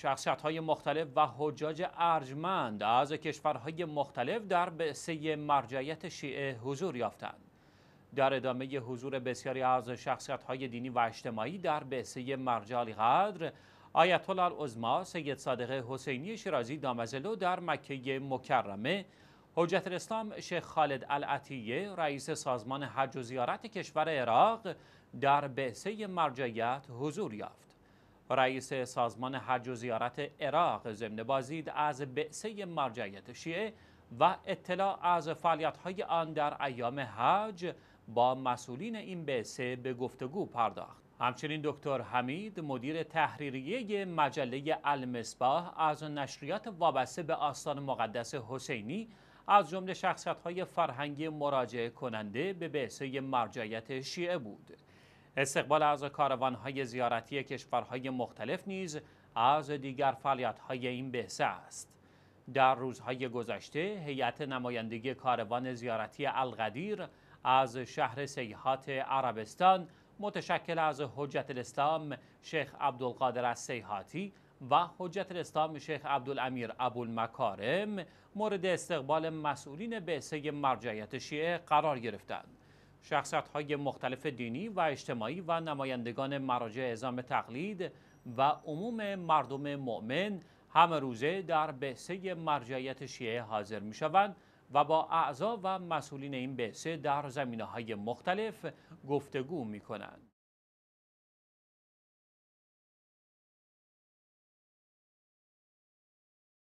شخصیت های مختلف و حجاج ارجمند از کشورهای مختلف در بعثه مرجعیت شیعه حضور یافتند. در ادامه حضور بسیاری از شخصیت های دینی و اجتماعی در بعثه مرجع قدر آیت الله سید صادق حسینی شیرازی دامزلو در مکه مکرمه حجت الاسلام شیخ خالد العطیه رئیس سازمان حج و زیارت کشور عراق در بعثه مرجعیت حضور یافت رئیس سازمان حج و زیارت عراق ضمن بازید از بعثه مرجعیت شیعه و اطلاع از فعالیت‌های آن در ایام حج با مسئولین این بعثه به گفتگو پرداخت. همچنین دکتر حمید مدیر تحریریه مجله المصباح از نشریات وابسته به آستان مقدس حسینی از جمله شخصیت‌های فرهنگی مراجعه کننده به بعثه مرجعیت شیعه بود. استقبال از های زیارتی کشورهای مختلف نیز از دیگر های این بحثه است. در روزهای گذشته هیئت نمایندگی کاروان زیارتی القدیر از شهر سیحات عربستان متشکل از حجت الاسلام شیخ عبدالقادر از سیحاتی و حجت الاسلام شیخ عبدالامیر ابوالمکارم مورد استقبال مسئولین بهسه مرجعیت شیعه قرار گرفتند. شخصت های مختلف دینی و اجتماعی و نمایندگان مراجع اعزام تقلید و عموم مردم مؤمن همه روزه در بحثه مرجعیت شیعه حاضر می شوند و با اعضا و مسئولین این بحثه در زمینه های مختلف گفتگو می کنند.